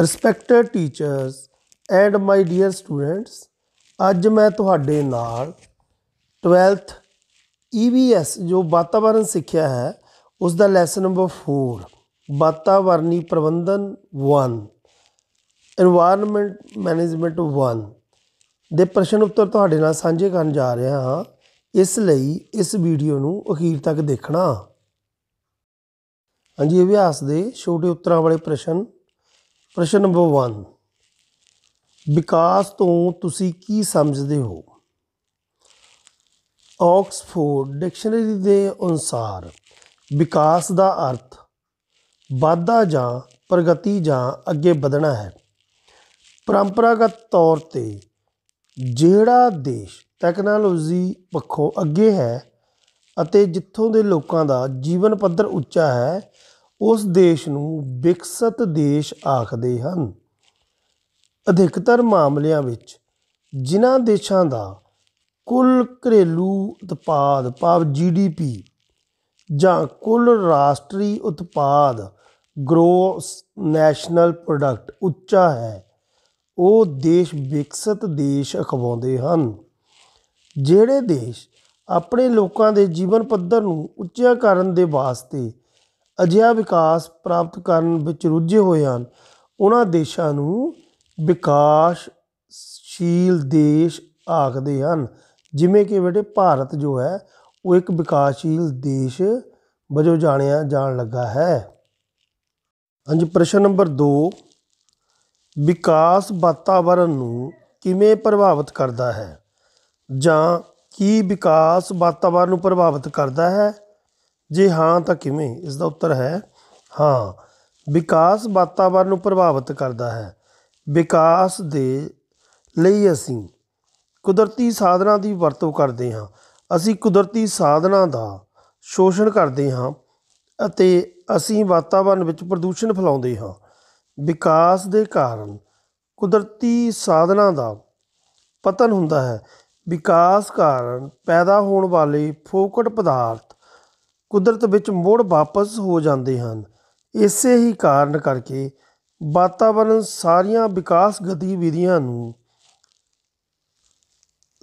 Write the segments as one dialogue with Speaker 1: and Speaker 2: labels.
Speaker 1: Respected teachers and my dear students ਅੱਜ ਮੈਂ ਤੁਹਾਡੇ ਨਾਲ 12th EVS ਜੋ ਵਾਤਾਵਰਣ ਸਿੱਖਿਆ ਹੈ ਉਸ ਦਾ ਲੈਸਨ ਨੰਬਰ 4 ਵਾਤਾਵਰਣੀ ਪ੍ਰਬੰਧਨ 1 এনवायरमेंट ਮੈਨੇਜਮੈਂਟ 1 ਦੇ ਪ੍ਰਸ਼ਨ ਉੱਤਰ ਤੁਹਾਡੇ ਨਾਲ ਸਾਂਝੇ ਕਰਨ ਜਾ ਰਿਹਾ ਹਾਂ ਇਸ ਲਈ ਇਸ ਵੀਡੀਓ ਨੂੰ ਅਖੀਰ ਤੱਕ ਦੇਖਣਾ ਹਾਂਜੀ ਅਭਿਆਸ ਦੇ ਛੋਟੇ ਉੱਤਰਾਂ ਵਾਲੇ ਪ੍ਰਸ਼ਨ ਪ੍ਰਸ਼ਨ ਨੰਬਰ 1 ਵਿਕਾਸ ਤੋਂ ਤੁਸੀਂ ਕੀ ਸਮਝਦੇ ਹੋ ਆਕਸਫੋਰਡ ਡਿਕਸ਼ਨਰੀ ਦੇ ਅਨੁਸਾਰ ਵਿਕਾਸ ਦਾ ਅਰਥ ਵਾਧਾ ਜਾਂ ਪ੍ਰਗਤੀ ਜਾਂ ਅੱਗੇ ਵਧਣਾ ਹੈ ਪਰੰਪਰਾਗਤ ਤੌਰ ਤੇ ਜਿਹੜਾ ਦੇਸ਼ ਟੈਕਨੋਲੋਜੀ ਪੱਖੋਂ ਅੱਗੇ ਹੈ ਅਤੇ ਜਿੱਥੋਂ ਦੇ ਲੋਕਾਂ ਦਾ ਜੀਵਨ ਪੱਧਰ ਉੱਚਾ ਹੈ ਉਸ ਦੇਸ਼ ਨੂੰ ਵਿਕਸਿਤ ਦੇਸ਼ ਆਖਦੇ ਹਨ ਅਧਿਕਤਰ ਮਾਮਲਿਆਂ ਵਿੱਚ ਜਿਨ੍ਹਾਂ ਦੇਸ਼ਾਂ ਦਾ ਕੁੱਲ ਘਰੇਲੂ ਉਤਪਾਦ ਭਾਵ ਜੀਡੀਪੀ ਜਾਂ ਕੁੱਲ ਰਾਸ਼ਟਰੀ ਉਤਪਾਦ ਗ੍ਰੋਸ ਨੈਸ਼ਨਲ ਪ੍ਰੋਡਕਟ ਉੱਚਾ ਹੈ ਉਹ ਦੇਸ਼ ਵਿਕਸਿਤ ਦੇਸ਼ ਅਖਵਾਉਂਦੇ ਹਨ ਜਿਹੜੇ ਦੇਸ਼ ਆਪਣੇ ਲੋਕਾਂ ਦੇ ਜੀਵਨ ਪੱਧਰ ਨੂੰ ਉੱਚਾ ਕਰਨ ਦੇ ਵਾਸਤੇ ਅਜਿਹਾ ਵਿਕਾਸ ਪ੍ਰਾਪਤ ਕਰਨ ਵਿੱਚ ਰੁੱਝੇ ਹੋਏ ਹਨ ਉਹਨਾਂ ਦੇਸ਼ਾਂ ਨੂੰ ਵਿਕਾਸਸ਼ੀਲ ਦੇਸ਼ ਆਖਦੇ ਹਨ ਜਿਵੇਂ ਕਿ ਬੇਟੇ ਭਾਰਤ ਜੋ ਹੈ ਉਹ ਇੱਕ ਵਿਕਾਸਸ਼ੀਲ ਦੇਸ਼ ਵਜੋਂ ਜਾਣਿਆ ਜਾਣ ਲੱਗਾ ਹੈ ਹਾਂਜੀ ਪ੍ਰਸ਼ਨ ਨੰਬਰ 2 ਵਿਕਾਸ ਵਾਤਾਵਰਣ ਨੂੰ ਕਿਵੇਂ ਪ੍ਰਭਾਵਿਤ ਕਰਦਾ ਹੈ ਜਾਂ ਕੀ ਵਿਕਾਸ ਵਾਤਾਵਰਣ ਨੂੰ ਪ੍ਰਭਾਵਿਤ ਕਰਦਾ ਹੈ ਜੇ ਹਾਂ ਤਾਂ ਕਿਵੇਂ ਇਸ ਦਾ ਉੱਤਰ ਹੈ ਹਾਂ ਵਿਕਾਸ ਵਾਤਾਵਰਣ ਨੂੰ ਪ੍ਰਭਾਵਿਤ ਕਰਦਾ ਹੈ ਵਿਕਾਸ ਦੇ ਲਈ ਅਸੀਂ ਕੁਦਰਤੀ ਸਾਧਨਾਂ ਦੀ ਵਰਤੋਂ ਕਰਦੇ ਹਾਂ ਅਸੀਂ ਕੁਦਰਤੀ ਸਾਧਨਾਂ ਦਾ ਸ਼ੋਸ਼ਣ ਕਰਦੇ ਹਾਂ ਅਤੇ ਅਸੀਂ ਵਾਤਾਵਰਣ ਵਿੱਚ ਪ੍ਰਦੂਸ਼ਣ ਫੈਲਾਉਂਦੇ ਹਾਂ ਵਿਕਾਸ ਦੇ ਕਾਰਨ ਕੁਦਰਤੀ ਸਾਧਨਾਂ ਦਾ ਪਤਨ ਹੁੰਦਾ ਹੈ ਵਿਕਾਸ ਕਾਰਨ ਪੈਦਾ ਹੋਣ ਵਾਲੇ ਫੋਕਟ ਪਦਾਰਥ ਕੁਦਰਤ ਵਿੱਚ ਮੋੜ ਵਾਪਸ ਹੋ ਜਾਂਦੇ ਹਨ ਇਸੇ ਹੀ ਕਾਰਨ ਕਰਕੇ ਵਾਤਾਵਰਨ ਸਾਰੀਆਂ ਵਿਕਾਸ ਗਤੀਵਿਧੀਆਂ ਨੂੰ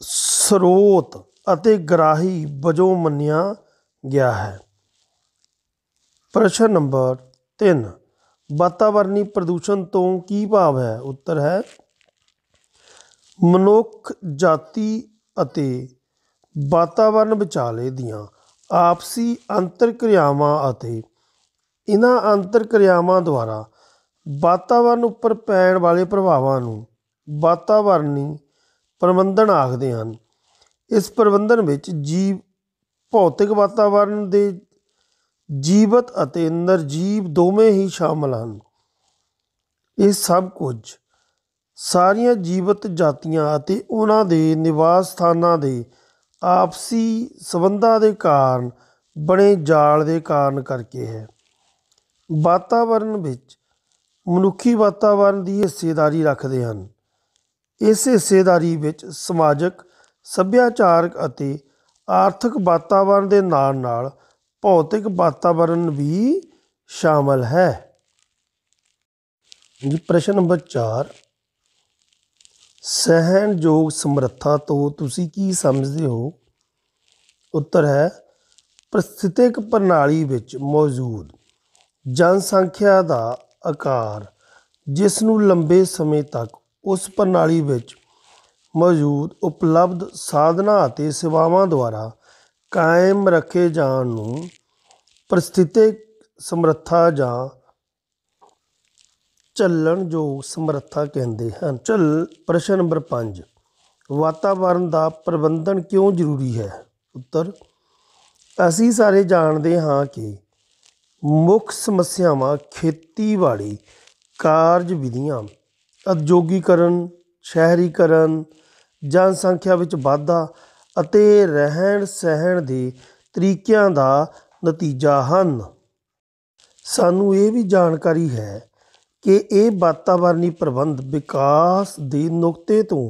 Speaker 1: ਸਰੋਤ ਅਤੇ ਗ੍ਰਾਹੀ ਵਜੋਂ ਮੰਨਿਆ ਗਿਆ ਹੈ ਪ੍ਰਸ਼ਨ ਨੰਬਰ 3 ਵਾਤਾਵਰਣੀ ਪ੍ਰਦੂਸ਼ਣ ਤੋਂ ਕੀ ਭਾਵ ਹੈ ਉੱਤਰ ਹੈ ਮਨੁੱਖ ਜਾਤੀ ਅਤੇ ਵਾਤਾਵਰਣ ਵਿਚਾਲੇ ਦੀਆਂ ਆਪਸੀ ਅੰਤਰ ਕਿਰਿਆਵਾਂ ਅਤੇ ਇਹਨਾਂ ਅੰਤਰ ਕਿਰਿਆਵਾਂ ਦੁਆਰਾ ਵਾਤਾਵਰਨ ਉੱਪਰ ਪੈਣ ਵਾਲੇ ਪ੍ਰਭਾਵਾਂ ਨੂੰ ਵਾਤਾਵਰਣੀ ਪ੍ਰਬੰਧਨ ਆਖਦੇ ਹਨ ਇਸ ਪ੍ਰਬੰਧਨ ਵਿੱਚ ਜੀਵ ਭੌਤਿਕ ਵਾਤਾਵਰਣ ਦੇ ਜੀਵਤ ਅਤੇ ਨਿਰਜੀਵ ਦੋਵੇਂ ਹੀ ਸ਼ਾਮਲ ਹਨ ਇਹ ਸਭ ਕੁਝ ਸਾਰੀਆਂ ਜੀਵਤ ਜਾਤੀਆਂ ਅਤੇ ਉਹਨਾਂ ਦੇ ਨਿਵਾਸ ਸਥਾਨਾਂ ਦੇ ਆਪਸੀ ਸੰਬੰਧਾਂ ਦੇ ਕਾਰਨ ਬਣੇ ਜਾਲ ਦੇ ਕਾਰਨ ਕਰਕੇ ਹੈ ਵਾਤਾਵਰਣ ਵਿੱਚ ਮਨੁੱਖੀ ਵਾਤਾਵਰਣ ਦੀ ਹਿੱਸੇਦਾਰੀ ਰੱਖਦੇ ਹਨ ਇਸ ਹਿੱਸੇਦਾਰੀ ਵਿੱਚ ਸਮਾਜਿਕ ਸੱਭਿਆਚਾਰਕ ਅਤੇ ਆਰਥਿਕ ਵਾਤਾਵਰਣ ਦੇ ਨਾਲ ਨਾਲ ਭੌਤਿਕ ਵਾਤਾਵਰਣ ਵੀ ਸ਼ਾਮਲ ਹੈ ਜੀ ਪ੍ਰਸ਼ਨ ਨੰਬਰ 4 ਸਹਿਣਯੋਗ ਸਮਰੱਥਾ ਤੋਂ ਤੁਸੀਂ ਕੀ ਸਮਝਦੇ ਹੋ ਉੱਤਰ ਹੈ ਪ੍ਰਸਥਿਤਿਕ ਪ੍ਰਣਾਲੀ ਵਿੱਚ ਮੌਜੂਦ ਜਨਸੰਖਿਆ ਦਾ ਆਕਾਰ ਜਿਸ ਨੂੰ ਲੰਬੇ ਸਮੇਂ ਤੱਕ ਉਸ ਪ੍ਰਣਾਲੀ ਵਿੱਚ ਮੌਜੂਦ ਉਪਲਬਧ ਸਾਧਨਾ ਅਤੇ ਸੇਵਾਵਾਂ ਦੁਆਰਾ ਕਾਇਮ ਰੱਖੇ ਜਾਣ ਨੂੰ ਪ੍ਰਸਥਿਤਿਕ ਸਮਰੱਥਾ ਜਾਂ ਚੱਲਣ ਜੋ ਸਮਰੱਥਾ ਕਹਿੰਦੇ ਹਨ ਚਲ ਪ੍ਰਸ਼ਨ ਨੰਬਰ 5 ਵਾਤਾਵਰਣ ਦਾ ਪ੍ਰਬੰਧਨ ਕਿਉਂ ਜ਼ਰੂਰੀ ਹੈ ਉੱਤਰ ਅਸੀਂ ਸਾਰੇ ਜਾਣਦੇ ਹਾਂ ਕਿ ਮੁੱਖ ਸਮੱਸਿਆਵਾਂ ਖੇਤੀਬਾੜੀ ਕਾਰਜ ਵਿਧੀਆਂ ਉਦਯੋਗੀਕਰਨ ਸ਼ਹਿਰੀਕਰਨ ਜਨਸੰਖਿਆ ਵਿੱਚ ਵਾਧਾ ਅਤੇ ਰਹਿਣ ਸਹਿਣ ਦੇ ਤਰੀਕਿਆਂ ਦਾ ਨਤੀਜਾ ਹਨ ਸਾਨੂੰ ਇਹ ਵੀ ਜਾਣਕਾਰੀ ਹੈ ਕਿ ਇਹ ਵਾਤਾਵਰਣੀ ਪ੍ਰਬੰਧ ਵਿਕਾਸ ਦੇ ਨੁਕਤੇ ਤੋਂ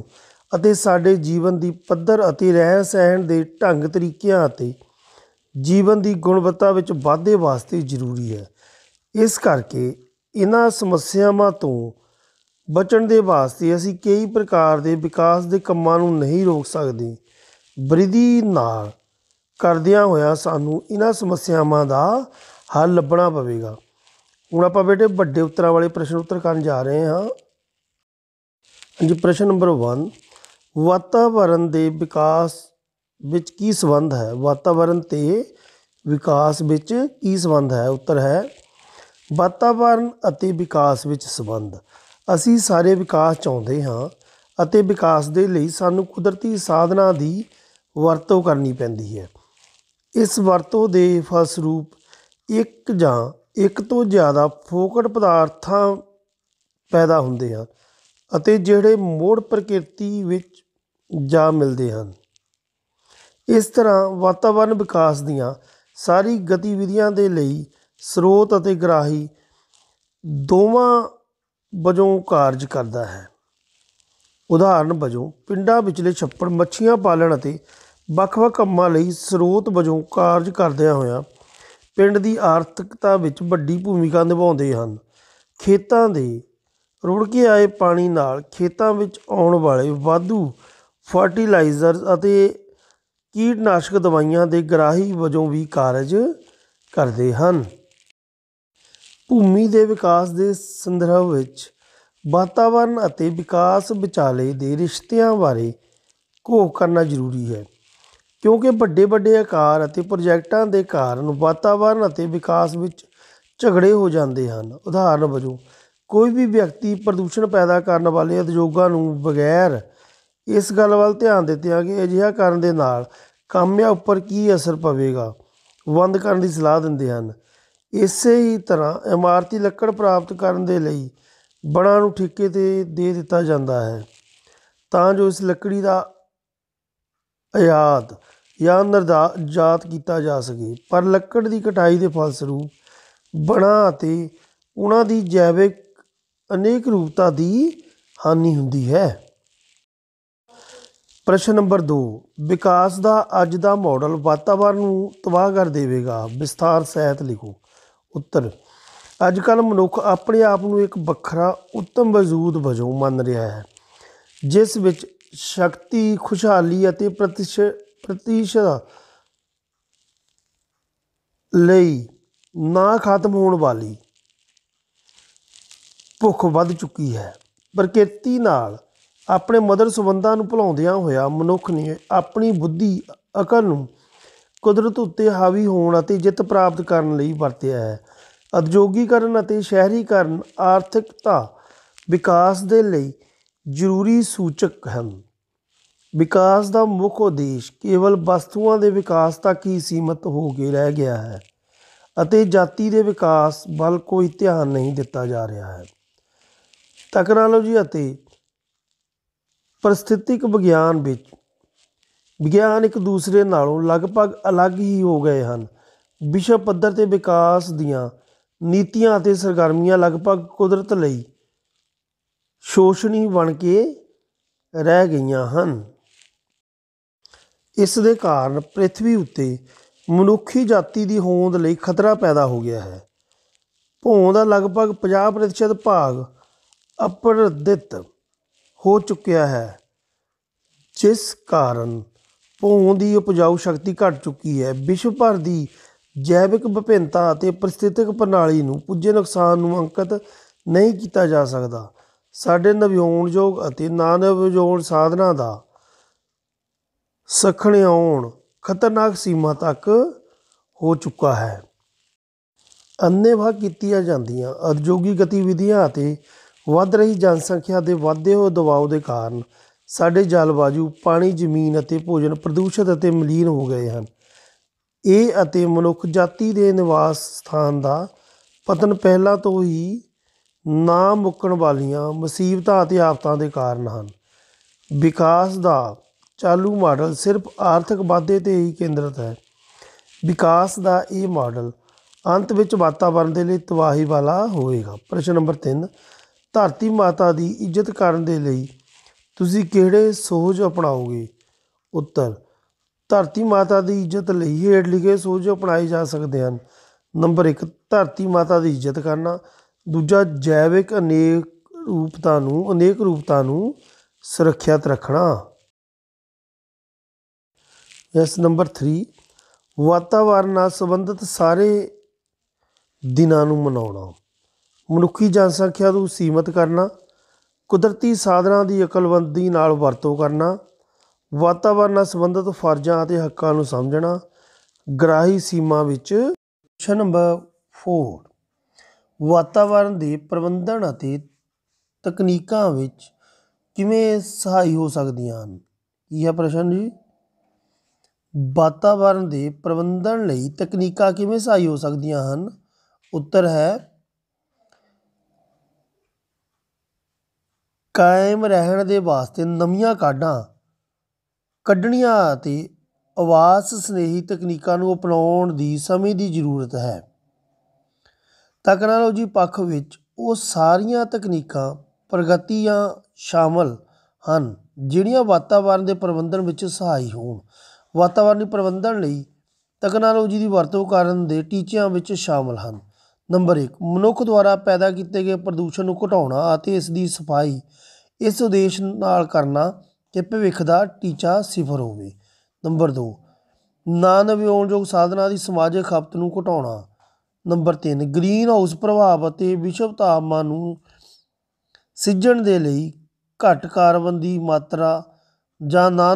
Speaker 1: ਅਤੇ ਸਾਡੇ ਜੀਵਨ ਦੀ ਪੱਧਰ ਅਤੇ ਰਹਿਣ ਸਹਿਣ ਦੇ ਢੰਗ ਤਰੀਕਿਆਂ ਅਤੇ ਜੀਵਨ ਦੀ ਗੁਣਵੱਤਾ ਵਿੱਚ ਵਾਧੇ ਵਾਸਤੇ ਜ਼ਰੂਰੀ ਹੈ ਇਸ ਕਰਕੇ ਇਹਨਾਂ ਸਮੱਸਿਆਵਾਂ ਤੋਂ ਬਚਣ ਦੇ ਵਾਸਤੇ ਅਸੀਂ ਕਈ ਪ੍ਰਕਾਰ ਦੇ ਵਿਕਾਸ ਦੇ ਕੰਮਾਂ ਨੂੰ ਨਹੀਂ ਰੋਕ ਸਕਦੇ ਬ੍ਰਿਧੀ ਨਾਲ ਕਰਦਿਆਂ ਹੋਇਆ ਸਾਨੂੰ ਇਹਨਾਂ ਸਮੱਸਿਆਵਾਂ ਦਾ ਹੱਲ ਲੱਭਣਾ ਪਵੇਗਾ ਹੁਣ ਆਪਾਂ ਬੇਟੇ ਵੱਡੇ ਉੱਤਰਾਂ ਵਾਲੇ ਪ੍ਰਸ਼ਨ ਉੱਤਰ ਕਰਨ ਜਾ ਰਹੇ ਹਾਂ ਜੀ ਪ੍ਰਸ਼ਨ ਨੰਬਰ 1 ਵਾਤਾਵਰਣ ਦੇ ਵਿਕਾਸ ਵਿੱਚ ਕੀ ਸੰਬੰਧ ਹੈ ਵਾਤਾਵਰਣ ਤੇ ਵਿਕਾਸ ਵਿੱਚ ਕੀ ਸੰਬੰਧ ਹੈ ਉੱਤਰ ਹੈ ਵਾਤਾਵਰਣ ਅਤੇ ਵਿਕਾਸ ਵਿੱਚ ਸੰਬੰਧ ਅਸੀਂ ਸਾਰੇ ਵਿਕਾਸ ਚਾਹੁੰਦੇ ਹਾਂ ਅਤੇ ਵਿਕਾਸ ਦੇ ਲਈ ਸਾਨੂੰ ਕੁਦਰਤੀ ਸਾਧਨਾਂ ਦੀ ਵਰਤੋਂ ਕਰਨੀ ਪੈਂਦੀ ਹੈ ਇਸ ਵਰਤੋਂ ਦੇ ਫਲਸਰੂਪ ਇੱਕ ਜਾਂ ਇੱਕ ਤੋਂ ਜ਼ਿਆਦਾ ਫੋਕਟ ਪਦਾਰਥਾਂ ਪੈਦਾ ਹੁੰਦੇ ਹਨ ਅਤੇ ਜਿਹੜੇ ਮੋੜ ਪ੍ਰਕਿਰਤੀ ਵਿੱਚ ਜਾ ਮਿਲਦੇ ਹਨ ਇਸ ਤਰ੍ਹਾਂ ਵਾਤਾਵਰਣ ਵਿਕਾਸ ਦੀਆਂ ਸਾਰੀ ਗਤੀਵਿਧੀਆਂ ਦੇ ਲਈ ਸਰੋਤ ਅਤੇ ਗ੍ਰਾਹੀ ਦੋਵਾਂ ਵਜੋਂ ਕਾਰਜ ਕਰਦਾ ਹੈ ਉਦਾਹਰਨ ਵਜੋਂ ਪਿੰਡਾਂ ਵਿਚਲੇ ਛੱਪੜ ਮੱਛੀਆਂ ਪਾਲਣ ਅਤੇ ਵੱਖ-ਵੱਖ ਕੰਮਾਂ ਲਈ ਸਰੋਤ ਵਜੋਂ ਕਾਰਜ ਕਰਦਿਆਂ ਹੋਇਆਂ ਪਿੰਡ ਦੀ ਆਰਥਿਕਤਾ ਵਿੱਚ ਵੱਡੀ ਭੂਮਿਕਾ ਨਿਭਾਉਂਦੇ ਹਨ ਖੇਤਾਂ ਦੇ ਰੁੜ ਕੇ ਆਏ ਪਾਣੀ ਨਾਲ ਖੇਤਾਂ ਵਿੱਚ ਆਉਣ ਵਾਲੇ ਵਾਧੂ ਫਰਟੀਲਾਈਜ਼ਰਸ ਅਤੇ ਕੀਟਨਾਸ਼ਕ ਦਵਾਈਆਂ ਦੇ ਗ੍ਰਾਹੀ ਵਜੋਂ ਵੀ ਕਾਰਜ ਕਰਦੇ ਹਨ ਭੂਮੀ ਦੇ ਵਿਕਾਸ ਦੇ ਸੰਦਰਭ ਵਿੱਚ ਵਾਤਾਵਰਣ ਅਤੇ ਵਿਕਾਸ ਵਿਚਾਲੇ ਦੇ ਰਿਸ਼ਤਿਆਂ ਬਾਰੇ ਘੋਖ ਕਰਨਾ ਜ਼ਰੂਰੀ ਹੈ ਕਿਉਂਕਿ ਵੱਡੇ ਵੱਡੇ ਆਕਾਰ ਅਤੇ ਪ੍ਰੋਜੈਕਟਾਂ ਦੇ ਕਾਰਨ ਵਾਤਾਵਰਣ ਅਤੇ ਵਿਕਾਸ ਵਿੱਚ ਝਗੜੇ ਹੋ ਜਾਂਦੇ ਹਨ ਉਦਾਹਰਨ ਵਜੋਂ ਕੋਈ ਵੀ ਵਿਅਕਤੀ ਪ੍ਰਦੂਸ਼ਣ ਪੈਦਾ ਕਰਨ ਵਾਲੇ ਉਦਯੋਗਾਂ ਨੂੰ ਬਗੈਰ ਇਸ ਗੱਲ ਵੱਲ ਧਿਆਨ ਦਿੱਤੇ ਆ ਕਿ ਅਜਿਹਾ ਕਰਨ ਦੇ ਨਾਲ ਕਾਮਿਆਂ ਉੱਪਰ ਕੀ ਅਸਰ ਪਵੇਗਾ ਬੰਦ ਕਰਨ ਦੀ ਸਲਾਹ ਦਿੰਦੇ ਹਨ ਇਸੇ ਹੀ ਤਰ੍ਹਾਂ ਇਮਾਰਤੀ ਲੱਕੜ ਪ੍ਰਾਪਤ ਕਰਨ ਦੇ ਲਈ ਬਣਾ ਨੂੰ ਠੇਕੇ ਤੇ ਦੇ ਦਿੱਤਾ ਜਾਂਦਾ ਹੈ ਤਾਂ ਜੋ ਇਸ ਲੱਕੜੀ ਦਾ ਆਯਾਤ ਜਾਂ ਜਾਤ ਕੀਤਾ ਜਾ ਸਕੇ ਪਰ ਲੱਕੜ ਦੀ ਕਟਾਈ ਦੇ ਫਲਸਰੂਪ ਬਣਾ ਅਤੇ ਉਹਨਾਂ ਦੀ ਜੈਵਿਕ ਅਨੇਕ ਰੂਪਤਾ ਦੀ ਹਾਨੀ ਹੁੰਦੀ ਹੈ ਪ੍ਰਸ਼ਨ ਨੰਬਰ 2 ਵਿਕਾਸ ਦਾ ਅੱਜ ਦਾ ਮਾਡਲ ਵਾਤਾਵਰਣ ਨੂੰ ਤਬਾਹ ਕਰ ਦੇਵੇਗਾ ਵਿਸਥਾਰ ਸਹਿਤ ਲਿਖੋ ਉੱਤਰ ਅੱਜ ਕੱਲ ਮਨੁੱਖ ਆਪਣੇ ਆਪ ਨੂੰ ਇੱਕ ਵੱਖਰਾ ਉੱਤਮ ਵਜੂਦ ਵਜੋਂ ਮੰਨ ਰਿਹਾ ਹੈ ਜਿਸ ਵਿੱਚ ਸ਼ਕਤੀ ਖੁਸ਼ਹਾਲੀ ਅਤੇ ਪ੍ਰਤੀਸ਼ਤ ਲਈ ਨਾ ਖਤਮ ਹੋਣ ਵਾਲੀ ਭੁੱਖ ਵੱਧ ਚੁੱਕੀ ਹੈ ਪ੍ਰਕਿਰਤੀ ਨਾਲ ਆਪਣੇ ਮਦਰ ਸੰਬੰਧਾਂ ਨੂੰ ਭੁਲਾਉਂਦਿਆਂ ਹੋਇਆ ਮਨੁੱਖ ਨੇ ਆਪਣੀ ਬੁੱਧੀ ਅਕਲ ਨੂੰ ਕੁਦਰਤ ਉੱਤੇ ਹਾਵੀ ਹੋਣ ਅਤੇ ਜਿੱਤ ਪ੍ਰਾਪਤ ਕਰਨ ਲਈ ਵਰਤਿਆ ਹੈ ਉਦਯੋਗੀਕਰਨ ਅਤੇ ਸ਼ਹਿਰੀਕਰਨ ਆਰਥਿਕਤਾ ਵਿਕਾਸ ਦੇ ਲਈ ਜ਼ਰੂਰੀ ਸੂਚਕ ਹਨ ਵਿਕਾਸ ਦਾ ਮੁੱਖ ਉਦੇਸ਼ ਕੇਵਲ ਵਸਤੂਆਂ ਦੇ ਵਿਕਾਸ ਤੱਕ ਹੀ ਸੀਮਤ ਹੋ ਕੇ ਰਹਿ ਗਿਆ ਹੈ ਅਤੇ ਜਾਤੀ ਦੇ ਵਿਕਾਸ ਵੱਲ ਕੋਈ ਧਿਆਨ ਨਹੀਂ ਦਿੱਤਾ ਜਾ ਰਿਹਾ ਹੈ ਟੈਕਨੋਲੋਜੀ ਅਤੇ ਪਰਿਸਥਿਤਿਕ ਵਿਗਿਆਨ ਵਿੱਚ ਵਿਗਿਆਨ ਇੱਕ ਦੂਸਰੇ ਨਾਲੋਂ ਲਗਭਗ ਅਲੱਗ ਹੀ ਹੋ ਗਏ ਹਨ ਵਿਸ਼ਵ ਪੱਧਰ ਤੇ ਵਿਕਾਸ ਦੀਆਂ ਨੀਤੀਆਂ ਅਤੇ ਸਰਗਰਮੀਆਂ ਲਗਭਗ ਕੁਦਰਤ ਲਈ ਸ਼ੋਸ਼ਣੀ ਬਣ ਕੇ ਰਹਿ ਗਈਆਂ ਹਨ ਇਸ ਦੇ ਕਾਰਨ ਪ੍ਰਿਥਵੀ ਉੱਤੇ ਮਨੁੱਖੀ ਜਾਤੀ ਦੀ ਹੋਂਦ ਲਈ ਖਤਰਾ ਪੈਦਾ ਹੋ ਗਿਆ ਹੈ ਭੋਂ ਦਾ ਲਗਭਗ 50% ਭਾਗ ਅਪਰਦਿਤ ਹੋ ਚੁੱਕਿਆ ਹੈ ਜਿਸ ਕਾਰਨ ਭੋਂ ਦੀ ਉਪਜਾਊ ਸ਼ਕਤੀ ਘਟ ਚੁੱਕੀ ਹੈ ਵਿਸ਼ਵ ਭਰ ਦੀ ਜੈਵਿਕ ਵਿਭਿੰਨਤਾ ਅਤੇ ਪ੍ਰਸਥਿਤਿਕ ਪ੍ਰਣਾਲੀ ਨੂੰ ਪੁੱਜੇ ਨੁਕਸਾਨ ਨੂੰ ਅੰਕਿਤ ਨਹੀਂ ਕੀਤਾ ਜਾ ਸਕਦਾ ਸਾਡੇ ਨਵਿਆਉਣਯੋਗ ਅਤੇ ਨਾਨਵਿਆਉਣ ਸਾਧਨਾ ਦਾ ਸਖਣਿਆਉਣ ਖਤਰਨਾਕ ਸੀਮਾ ਤੱਕ ਹੋ ਚੁੱਕਾ ਹੈ ਅੰਨੇਵਾਹ ਕੀਤੀਆਂ ਜਾਂਦੀਆਂ ਉਦਯੋਗਿਕ ਗਤੀਵਿਧੀਆਂ ਅਤੇ ਵੱਧ ਰਹੀ ਜਨਸੰਖਿਆ ਦੇ ਵਾਧੇ ਹੋਏ ਦਬਾਅ ਦੇ ਕਾਰਨ ਸਾਡੇ ਜਲਵਾਯੂ ਪਾਣੀ ਜ਼ਮੀਨ ਅਤੇ ਭੋਜਨ ਪ੍ਰਦੂਸ਼ਿਤ ਅਤੇ ਮਲੀਨ ਹੋ ਗਏ ਹਨ ਇਹ ਅਤੇ ਮਨੁੱਖ ਜਾਤੀ ਦੇ ਨਿਵਾਸ ਸਥਾਨ ਦਾ ਪਤਨ ਪਹਿਲਾਂ ਤੋਂ ਹੀ ਨਾ ਮੁੱਕਣ ਵਾਲੀਆਂ ਮੁਸੀਬਤਾਂ ਅਤੇ ਆਫਤਾਂ ਦੇ ਕਾਰਨ ਹਨ ਵਿਕਾਸ ਦਾ ਚਾਲੂ ਮਾਡਲ ਸਿਰਫ ਆਰਥਿਕ ਵਾਧੇ ਤੇ ਹੀ ਕੇਂਦਰਿਤ ਹੈ ਵਿਕਾਸ ਦਾ ਇਹ ਮਾਡਲ ਅੰਤ ਵਿੱਚ ਵਾਤਾਵਰਣ ਦੇ ਲਈ ਤਬਾਹੀ ਵਾਲਾ ਹੋਵੇਗਾ ਪ੍ਰਸ਼ਨ ਨੰਬਰ 3 ਧਰਤੀ ਮਾਤਾ ਦੀ ਇੱਜ਼ਤ ਕਰਨ ਦੇ ਲਈ ਤੁਸੀਂ ਕਿਹੜੇ ਸੋਝ ਅਪਣਾਓਗੇ ਉੱਤਰ ਧਰਤੀ ਮਾਤਾ ਦੀ ਇੱਜ਼ਤ ਲਈ ਹੇਠ ਲਿਖੇ ਸੋਝ ਅਪਣਾਏ ਜਾ ਸਕਦੇ ਹਨ ਨੰਬਰ 1 ਧਰਤੀ ਮਾਤਾ ਦੀ ਇੱਜ਼ਤ ਕਰਨਾ ਦੂਜਾ ਜੈਵਿਕ ਅਨੇਕ ਰੂਪਤਾ ਨੂੰ ਅਨੇਕ ਰੂਪਤਾ ਨੂੰ ਸੁਰੱਖਿਅਤ ਰੱਖਣਾ ਇਸ ਨੰਬਰ 3 ਵਾਤਾਵਰਨ ਨਾਲ ਸੰਬੰਧਿਤ ਸਾਰੇ ਦਿਨਾਂ ਨੂੰ ਮਨਾਉਣਾ ਮਨੁੱਖੀ ਜਨਸੰਖਿਆ ਨੂੰ ਸੀਮਿਤ ਕਰਨਾ ਕੁਦਰਤੀ ਸਾਧਨਾਂ ਦੀ ਅਕਲਵੰਦੀ ਨਾਲ ਵਰਤੋਂ ਕਰਨਾ ਵਾਤਾਵਰਨ ਨਾਲ ਸੰਬੰਧਿਤ ਫਰਜ਼ਾਂ ਅਤੇ ਹੱਕਾਂ ਨੂੰ ਸਮਝਣਾ ਗ੍ਰਾਹੀ ਸੀਮਾ ਵਿੱਚ ਕੁਐਸਚਨ ਨੰਬਰ 4 ਵਾਤਾਵਰਨ ਦੇ ਪ੍ਰਬੰਧਨ ਅਤੇ ਤਕਨੀਕਾਂ ਵਿੱਚ ਕਿਵੇਂ ਸਹਾਈ ਹੋ ਸਕਦੀਆਂ ਹਨ ਇਹ ਪ੍ਰਸ਼ਨ ਜੀ ਵਾਤਾਵਰਣ ਦੇ ਪ੍ਰਬੰਧਨ ਲਈ ਤਕਨੀਕਾਂ ਕਿਵੇਂ ਸਹਾਈ ਹੋ ਸਕਦੀਆਂ ਹਨ ਉੱਤਰ ਹੈ ਕਾਇਮ ਰਹਿਣ ਦੇ ਵਾਸਤੇ ਨਵੀਆਂ ਕਾਢਾਂ ਕੱਢਣੀਆਂ ਅਤੇ ਆਵਾਸ ਸਨੇਹੀ ਤਕਨੀਕਾਂ ਨੂੰ ਅਪਣਾਉਣ ਦੀ ਸਮੇਂ ਦੀ ਜ਼ਰੂਰਤ ਹੈ ਤਕਨਾਲੋਜੀ ਪੱਖ ਵਿੱਚ ਉਹ ਸਾਰੀਆਂ ਤਕਨੀਕਾਂ ਪ੍ਰਗਤੀਆਂ ਸ਼ਾਮਲ ਹਨ ਜਿਹੜੀਆਂ ਵਾਤਾਵਰਣ ਦੇ ਪ੍ਰਬੰਧਨ ਵਿੱਚ ਸਹਾਈ ਹੋਣ ਵਾਤਾਵਰਣੀ ਪ੍ਰਬੰਧਨ ਲਈ ਤਕਨਾਲੋਜੀ ਦੀ ਵਰਤੋਂ ਕਰਨ ਦੇ ਟੀਚਿਆਂ ਵਿੱਚ ਸ਼ਾਮਲ ਹਨ ਨੰਬਰ 1 ਮਨੁੱਖ ਦੁਆਰਾ ਪੈਦਾ ਕੀਤੇ ਗਏ ਪ੍ਰਦੂਸ਼ਣ ਨੂੰ ਘਟਾਉਣਾ ਅਤੇ ਇਸ ਦੀ ਸਫਾਈ ਇਸ ਉਦੇਸ਼ ਨਾਲ ਕਰਨਾ ਕਿ ਭਵਿੱਖ ਦਾ ਟੀਚਾ ਸਿਫਰ ਹੋਵੇ ਨੰਬਰ 2 ਨਾ ਨਵਿਆਉਣਯੋਗ ਸਾਧਨਾਂ ਦੀ ਸਮਾਜਿਕ ਖਪਤ ਨੂੰ ਘਟਾਉਣਾ ਨੰਬਰ 3 ਗ੍ਰੀਨ ਹਾਊਸ ਪ੍ਰਭਾਵ ਅਤੇ ਵਿਸ਼ਵ ਤਾਪਮਾਨ ਨੂੰ ਸਿੱਜਣ ਦੇ ਲਈ ਘੱਟ ਕਾਰਬਨ ਦੀ ਮਾਤਰਾ ਜਾਂ ਨਾ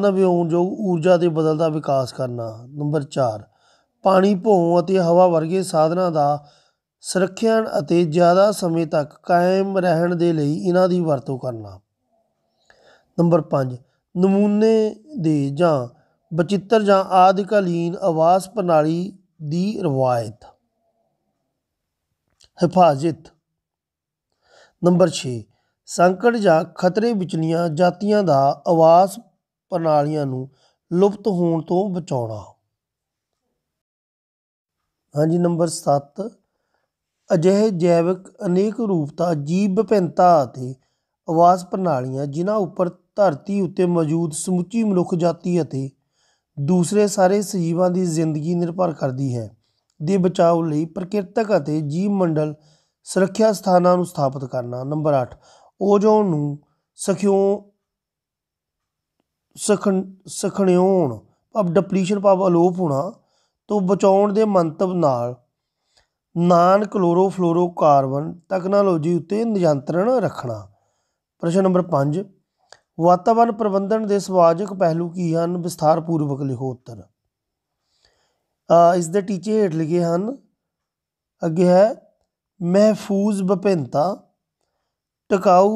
Speaker 1: ਜੋ ਊਰਜਾ ਦੇ ਬਦਲਦਾ ਵਿਕਾਸ ਕਰਨਾ ਨੰਬਰ 4 ਪਾਣੀ ਭੋਂ ਅਤੇ ਹਵਾ ਵਰਗੇ ਸਾਧਨਾਂ ਦਾ ਸੁਰੱਖਿਆ ਅਤੇ ਜ਼ਿਆਦਾ ਸਮੇਂ ਤੱਕ ਕਾਇਮ ਰਹਿਣ ਦੇ ਲਈ ਇਹਨਾਂ ਦੀ ਵਰਤੋਂ ਕਰਨਾ ਨੰਬਰ 5 ਨਮੂਨੇ ਦੇ ਜਾਂ ਬਚਿੱਤਰ ਜਾਂ ਆਦਿਕਾਲੀਨ ਆਵਾਸ ਪ੍ਰਣਾਲੀ ਦੀ ਰਵਾਇਤ ਹਿਫਾਜ਼ਤ ਨੰਬਰ 6 ਸੰਕਟ ਜਾਂ ਖਤਰੇ ਵਿਚਲੀਆਂ ਜਾਤੀਆਂ ਦਾ ਆਵਾਸ ਪ੍ਰਣਾਲੀਆਂ ਨੂੰ ਲੁਪਤ ਹੋਣ ਤੋਂ ਬਚਾਉਣਾ ਹਾਂਜੀ ਨੰਬਰ 7 ਅਜਿਹੇ ਜੈਵਿਕ ਅਨੇਕ ਰੂਪਤਾ ਜੀਵ ਵਿਭਿੰਨਤਾ ਅਤੇ ਆਵਾਜ਼ ਪ੍ਰਣਾਲੀਆਂ ਜਿਨ੍ਹਾਂ ਉੱਪਰ ਧਰਤੀ ਉੱਤੇ ਮੌਜੂਦ ਸਮੁੱਚੀ ਮਨੁੱਖ ਜਾਤੀ ਅਤੇ ਦੂਸਰੇ ਸਾਰੇ ਸਜੀਵਾਂ ਦੀ ਜ਼ਿੰਦਗੀ ਨਿਰਭਰ ਕਰਦੀ ਹੈ ਦੇ ਬਚਾਓ ਲਈ ਪ੍ਰਕਿਰਤਕ ਅਤੇ ਜੀਵ ਮੰਡਲ ਸੁਰੱਖਿਆ ਸਥਾਨਾਂ ਨੂੰ ਸਥਾਪਿਤ ਕਰਨਾ ਨੰਬਰ 8 ਓਜ਼ੋਨ ਨੂੰ ਸਖਿਓ ਸਖਣ ਸਖਣਿਓਣ ਪਬ ਡਿਪਲੀਸ਼ਨ ਪਬ ਅਲੋਪ ਹੋਣਾ ਤੋਂ ਬਚਾਉਣ ਦੇ ਮੰਤਵ ਨਾਲ ਨਾਨ ਕਾਰਬਨ ਟੈਕਨੋਲੋਜੀ ਉੱਤੇ ਨਿਯੰਤਰਣ ਰੱਖਣਾ ਪ੍ਰਸ਼ਨ ਨੰਬਰ 5 ਵਾਤਾਵਰਣ ਪ੍ਰਬੰਧਨ ਦੇ ਸਮਾਜਿਕ ਪਹਿਲੂ ਕੀ ਹਨ ਵਿਸਥਾਰਪੂਰਵਕ ਲਿਖੋ ਉੱਤਰ ਇਸ ਦੇ ਟੀਚੇ ਹੇਠ ਲਿਖੇ ਹਨ ਅੱਗੇ ਹੈ ਮਹਿਫੂਜ਼ ਵਿਭਿੰਨਤਾ ਟਿਕਾਊ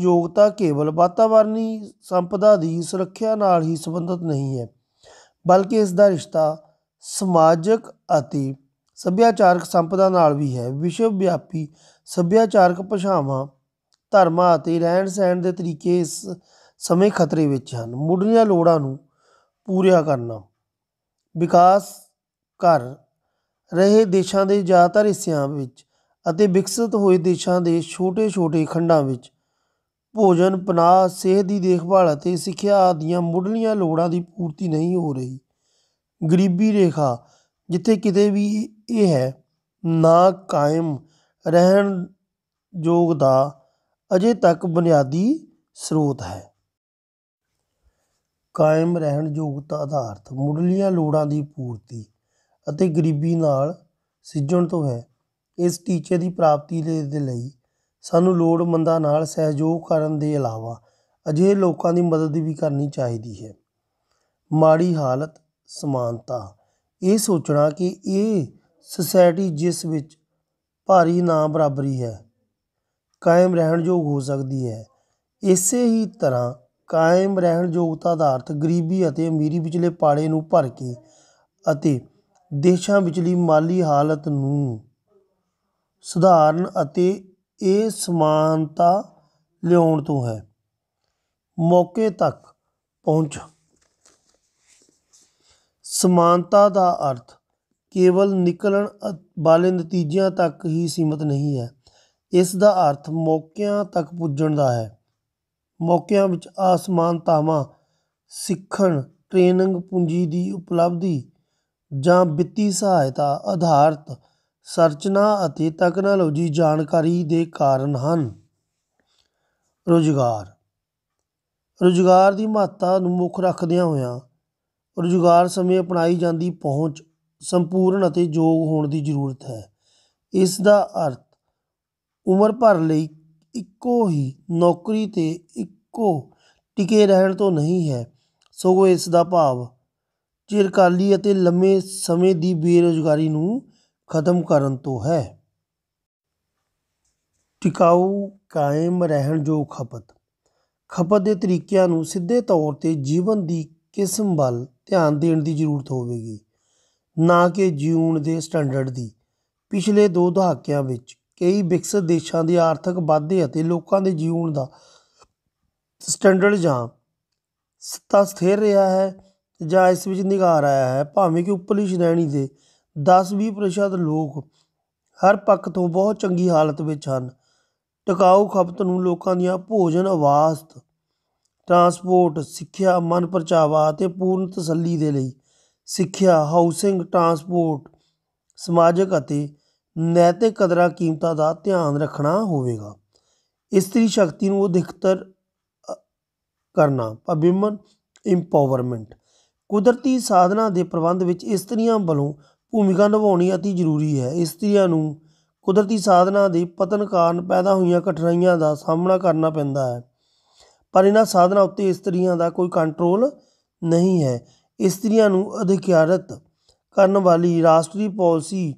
Speaker 1: ਯੋਗਤਾ ਕੇਵਲ ਵਾਤਾਵਰਣੀ ਸੰਪਦਾ ਦੀ ਸੁਰੱਖਿਆ ਨਾਲ ਹੀ ਸੰਬੰਧਿਤ ਨਹੀਂ ਹੈ ਬਲਕਿ ਇਸ ਦਾ ਰਿਸ਼ਤਾ ਸਮਾਜਿਕ ਅਤੇ ਸੱਭਿਆਚਾਰਕ ਸੰਪਦਾ ਨਾਲ ਵੀ ਹੈ ਵਿਸ਼ਵ ਵਿਆਪੀ ਸੱਭਿਆਚਾਰਕ ਭਾਸ਼ਾਵਾਂ ਧਰਮਾਂ ਅਤੇ ਰਹਿਣ ਸਹਿਣ ਦੇ ਤਰੀਕੇ ਇਸ ਸਮੇਂ ਖਤਰੇ ਵਿੱਚ ਹਨ ਮੁੱਢਲੀਆਂ ਲੋੜਾਂ ਨੂੰ ਪੂਰਿਆ ਕਰਨਾ ਵਿਕਾਸ ਕਰ ਰਹੇ ਦੇਸ਼ਾਂ ਦੇ ਜ਼ਿਆਦਾਤਰ ਹਿੱਸਿਆਂ ਵਿੱਚ ਅਤੇ ਵਿਕਸਿਤ ਹੋਏ ਦੇਸ਼ਾਂ ਦੇ ਛੋਟੇ-ਛੋਟੇ ਖੰਡਾਂ ਵਿੱਚ ਭੋਜਨ, ਪਨਾਹ, ਸਿਹਤ ਦੀ ਦੇਖਭਾਲ ਅਤੇ ਸਿੱਖਿਆ ਆਦੀਆਂ ਮੁੱਢਲੀਆਂ ਲੋੜਾਂ ਦੀ ਪੂਰਤੀ ਨਹੀਂ ਹੋ ਰਹੀ। ਗਰੀਬੀ ਰੇਖਾ ਜਿੱਥੇ ਕਿਤੇ ਵੀ ਇਹ ਹੈ, ਨਾ ਕਾਇਮ ਰਹਿਣ ਯੋਗ ਦਾ ਅਜੇ ਤੱਕ ਬੁਨਿਆਦੀ ਸਰੋਤ ਹੈ। ਕਾਇਮ ਰਹਿਣ ਯੋਗਤਾ ਦਾ ਮੁੱਢਲੀਆਂ ਲੋੜਾਂ ਦੀ ਪੂਰਤੀ ਅਤੇ ਗਰੀਬੀ ਨਾਲ ਸਿੱਝਣ ਤੋਂ ਹੈ। ਇਸ ਟੀਚੇ ਦੀ ਪ੍ਰਾਪਤੀ ਦੇ ਲਈ ਸਾਨੂੰ ਲੋੜਮੰਦਾਂ ਨਾਲ ਸਹਿਯੋਗ ਕਰਨ ਦੇ ਇਲਾਵਾ ਅਜਿਹੇ ਲੋਕਾਂ ਦੀ ਮਦਦ ਵੀ ਕਰਨੀ ਚਾਹੀਦੀ ਹੈ ਮਾੜੀ ਹਾਲਤ ਸਮਾਨਤਾ ਇਹ ਸੋਚਣਾ ਕਿ ਇਹ ਸੋਸਾਇਟੀ ਜਿਸ ਵਿੱਚ ਭਾਰੀ ਨਾ ਬਰਾਬਰੀ ਹੈ ਕਾਇਮ ਰਹਿਣ ਯੋਗ ਹੋ ਸਕਦੀ ਹੈ ਇਸੇ ਹੀ ਤਰ੍ਹਾਂ ਕਾਇਮ ਰਹਿਣ ਯੋਗਤਾ ਅਰਥ ਗਰੀਬੀ ਅਤੇ ਅਮੀਰੀ ਵਿਚਲੇ ਪਾੜੇ ਨੂੰ ਭਰ ਕੇ ਅਤੇ ਦੇਸ਼ਾਂ ਵਿਚਲੀ ਮਾਲੀ ਹਾਲਤ ਨੂੰ ਸਧਾਰਨ ਅਤੇ ਇਹ ਸਮਾਨਤਾ ਲਿਆਉਣ ਤੋਂ ਹੈ ਮੌਕੇ ਤੱਕ ਪਹੁੰਚ ਸਮਾਨਤਾ ਦਾ ਅਰਥ ਕੇਵਲ ਨਿਕਲਣ ਵਾਲੇ ਨਤੀਜਿਆਂ ਤੱਕ ਹੀ ਸੀਮਤ ਨਹੀਂ ਹੈ ਇਸ ਦਾ ਅਰਥ ਮੌਕਿਆਂ ਤੱਕ ਪੁੱਜਣ ਦਾ ਹੈ ਮੌਕਿਆਂ ਵਿੱਚ ਅਸਮਾਨਤਾਵਾਂ ਸਿੱਖਣ ਟ੍ਰੇਨਿੰਗ ਪੂੰਜੀ ਦੀ ਉਪਲਬਧੀ ਜਾਂ ਵਿੱਤੀ ਸਹਾਇਤਾ ਆਧਾਰਿਤ ਸਰਚਨਾ ਅਤੇ ਤਕਨਾਲੋਜੀ ਜਾਣਕਾਰੀ ਦੇ ਕਾਰਨ ਹਨ ਰੁਜ਼ਗਾਰ ਰੁਜ਼ਗਾਰ ਦੀ ਮਹੱਤਤਾ ਨੂੰ ਮੁੱਖ ਰੱਖਦਿਆਂ ਹੋਇਆਂ ਰੁਜ਼ਗਾਰ ਸਮੇਂ ਅਪਣਾਈ ਜਾਂਦੀ ਪਹੁੰਚ ਸੰਪੂਰਨ ਅਤੇ ਯੋਗ ਹੋਣ ਦੀ ਜ਼ਰੂਰਤ ਹੈ ਇਸ ਦਾ ਅਰਥ ਉਮਰ ਭਰ ਲਈ ਇੱਕੋ ਹੀ ਨੌਕਰੀ ਤੇ ਇੱਕੋ ਟਿਕੇ ਰਹਿਣ ਤੋਂ ਨਹੀਂ ਹੈ ਸਗੋਂ ਇਸ ਦਾ ਭਾਵ ਚਿਰਕਾਲੀ ਅਤੇ ਲੰਮੇ ਸਮੇਂ ਦੀ ਬੇਰੋਜ਼ਗਾਰੀ ਨੂੰ ਖਤਮ ਕਰਨ ਤੋਂ ਹੈ ਟਿਕਾਊ ਕਾਇਮ ਰਹਿਣ ਜੋ ਖਪਤ ਖਪਤ ਦੇ ਤਰੀਕਿਆਂ ਨੂੰ ਸਿੱਧੇ ਤੌਰ ਤੇ ਜੀਵਨ ਦੀ ਕਿਸਮ ਵੱਲ ਧਿਆਨ ਦੇਣ ਦੀ ਜ਼ਰੂਰਤ ਹੋਵੇਗੀ ਨਾ ਕਿ ਜੀਉਣ ਦੇ ਸਟੈਂਡਰਡ ਦੀ ਪਿਛਲੇ ਦੋ ਦਹਾਕਿਆਂ ਵਿੱਚ ਕਈ ਵਿਕਸਿਤ ਦੇਸ਼ਾਂ ਦੀ ਆਰਥਿਕ ਵਾਧੇ ਅਤੇ ਲੋਕਾਂ ਦੇ ਜੀਉਣ ਦਾ ਸਟੈਂਡਰਡ ਜਾਂ ਸਤਾ ਸਥਿਰ ਰਿਹਾ ਹੈ ਜਾਂ ਇਸ ਵਿੱਚ ਨਿਗਾਰ ਆਇਆ ਹੈ ਭਾਵੇਂ ਕਿ ਉੱਪਰਲੀ ਸ਼੍ਰੇਣੀ ਦੇ 10-20% ਲੋਕ ਹਰ ਪੱਖ ਤੋਂ ਬਹੁਤ ਚੰਗੀ ਹਾਲਤ ਵਿੱਚ ਹਨ ਟਿਕਾਊ ਖਪਤ ਨੂੰ ਲੋਕਾਂ ਦੀਆਂ ਭੋਜਨ ਆਵਾਸਤ ਟਰਾਂਸਪੋਰਟ ਸਿੱਖਿਆ ਪਰਚਾਵਾ ਅਤੇ ਪੂਰਨ ਤਸੱਲੀ ਦੇ ਲਈ ਸਿੱਖਿਆ ਹਾਊਸਿੰਗ ਟਰਾਂਸਪੋਰਟ ਸਮਾਜਿਕ ਅਤੇ ਨੈਤਿਕ ਕਦਰਾਂ ਕੀਮਤਾਂ ਦਾ ਧਿਆਨ ਰੱਖਣਾ ਹੋਵੇਗਾ ਇਸਤਰੀ ਸ਼ਕਤੀ ਨੂੰ ਅਧਿਕਤਰ ਕਰਨਾ ਅਭਿਮਨ ਇੰਪਾਵਰਮੈਂਟ ਕੁਦਰਤੀ ਸਾਧਨਾਂ ਦੇ ਪ੍ਰਬੰਧ ਵਿੱਚ ਇਸਤਰੀਆਂ ਵੱਲੋਂ ਭੂਮਿਕਾ ਨਿਭਾਉਣੀ ਅਤੀ ਜ਼ਰੂਰੀ ਹੈ ਇਸਤਰੀਆਂ ਨੂੰ ਕੁਦਰਤੀ ਸਾਧਨਾਂ ਦੇ ਪਤਨ ਕਾਰਨ ਪੈਦਾ ਹੋਈਆਂ ਕਠਿਨਾਈਆਂ ਦਾ ਸਾਹਮਣਾ ਕਰਨਾ ਪੈਂਦਾ ਹੈ ਪਰ ਇਹਨਾਂ ਸਾਧਨਾਂ ਉੱਤੇ ਇਸਤਰੀਆਂ ਦਾ ਕੋਈ ਕੰਟਰੋਲ ਨਹੀਂ ਹੈ ਇਸਤਰੀਆਂ ਨੂੰ ਅਧਿਕਾਰਤ ਕਰਨ ਵਾਲੀ ਰਾਸ਼ਟਰੀ policy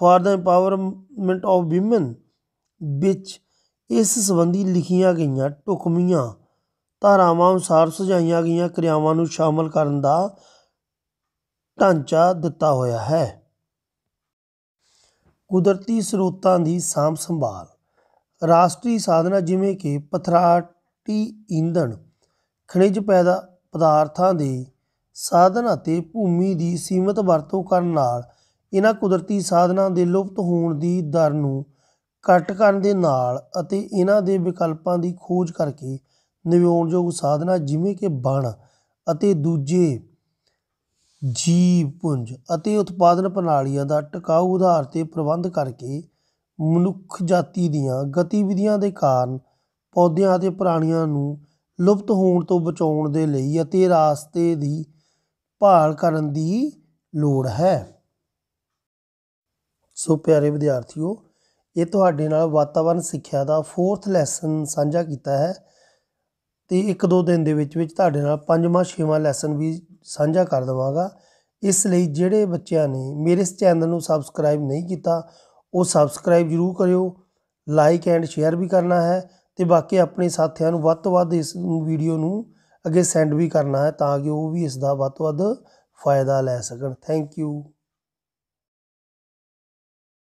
Speaker 1: for the empowerment of women ਵਿੱਚ ਇਸ ਸੰਬੰਧੀ ਲਿਖੀਆਂ ਗਈਆਂ ਟੁਕਮੀਆਂ ਧਾਰਾਵਾਂ ਅਨੁਸਾਰ ਸੁਝਾਈਆਂ ਗਈਆਂ ਕਿਰਿਆਵਾਂ ਨੂੰ ਸ਼ਾਮਲ ਕਰਨ ਦਾ ਢਾਂਚਾ ਦਿੱਤਾ ਹੋਇਆ ਹੈ ਕੁਦਰਤੀ ਸਰੋਤਾਂ ਦੀ ਸਾਂਭ ਸੰਭਾਲ ਰਾਸ਼ਟਰੀ ਸਾਧਨਾ ਜਿਵੇਂ ਕਿ ਪਥਰਾਟੀ ਈਂਧਣ ਖਣਿਜ ਪੈਦਾ ਪਦਾਰਥਾਂ ਦੇ ਸਾਧਨ ਅਤੇ ਭੂਮੀ ਦੀ ਸੀਮਤ ਵਰਤੋਂ ਕਰਨ ਨਾਲ ਇਹਨਾਂ ਕੁਦਰਤੀ ਸਾਧਨਾਂ ਦੇ ਲੁਪਤ ਹੋਣ ਦੀ ਦਰ ਨੂੰ ਘਟ ਕਰਨ ਦੇ ਨਾਲ ਅਤੇ ਇਹਨਾਂ ਦੇ ਵਿਕਲਪਾਂ ਦੀ ਖੋਜ ਕਰਕੇ ਨਵਿਆਉਣਯੋਗ ਸਾਧਨਾ ਜਿਵੇਂ ਕਿ ਬਣ ਅਤੇ ਦੂਜੇ ਜੀਵ ਪੁੰਜ ਅਤੇ ਉਤਪਾਦਨ ਪ੍ਰਣਾਲੀਆਂ ਦਾ ਟਿਕਾਊ ਆਧਾਰ ਤੇ ਪ੍ਰਬੰਧ ਕਰਕੇ ਮਨੁੱਖ ਜਾਤੀ ਦੀਆਂ ਗਤੀਵਿਧੀਆਂ ਦੇ ਕਾਰਨ ਪੌਦਿਆਂ ਅਤੇ ਪ੍ਰਾਣੀਆਂ ਨੂੰ ਲੁਪਤ ਹੋਣ ਤੋਂ ਬਚਾਉਣ ਦੇ ਲਈ ਅਤੇ ਰਾਸਤੇ ਦੀ ਭਾਲ ਕਰਨ ਦੀ ਲੋੜ ਹੈ ਸੋ ਪਿਆਰੇ ਵਿਦਿਆਰਥੀਓ ਇਹ ਤੁਹਾਡੇ ਨਾਲ ਵਾਤਾਵਰਣ ਸਿੱਖਿਆ ਦਾ 4th ਲੈਸਨ ਸਾਂਝਾ ਕੀਤਾ ਹੈ ਤੇ ਇੱਕ ਦੋ ਦਿਨ ਦੇ ਵਿੱਚ ਵਿੱਚ ਤੁਹਾਡੇ ਨਾਲ ਪੰਜਵਾਂ ਛੇਵਾਂ ਲੈਸਨ ਵੀ ਸਾਂਝਾ ਕਰ ਦਵਾਂਗਾ ਇਸ ਲਈ ਜਿਹੜੇ ਬੱਚਿਆਂ ਨੇ ਮੇਰੇ ਇਸ ਚੈਨਲ ਨੂੰ ਸਬਸਕ੍ਰਾਈਬ ਨਹੀਂ ਕੀਤਾ ਉਹ ਸਬਸਕ੍ਰਾਈਬ ਜ਼ਰੂਰ ਕਰਿਓ ਲਾਈਕ ਐਂਡ ਸ਼ੇਅਰ ਵੀ ਕਰਨਾ ਹੈ ਤੇ ਬਾਕੀ ਆਪਣੇ ਸਾਥੀਆਂ ਨੂੰ ਵੱਧ ਤੋਂ ਵੱਧ ਇਸ ਵੀਡੀਓ ਨੂੰ ਅੱਗੇ ਸੈਂਡ ਵੀ ਕਰਨਾ ਹੈ ਤਾਂ ਕਿ ਉਹ ਵੀ ਇਸ ਦਾ ਵੱਧ ਤੋਂ ਵੱਧ ਫਾਇਦਾ ਲੈ ਸਕਣ ਥੈਂਕ ਯੂ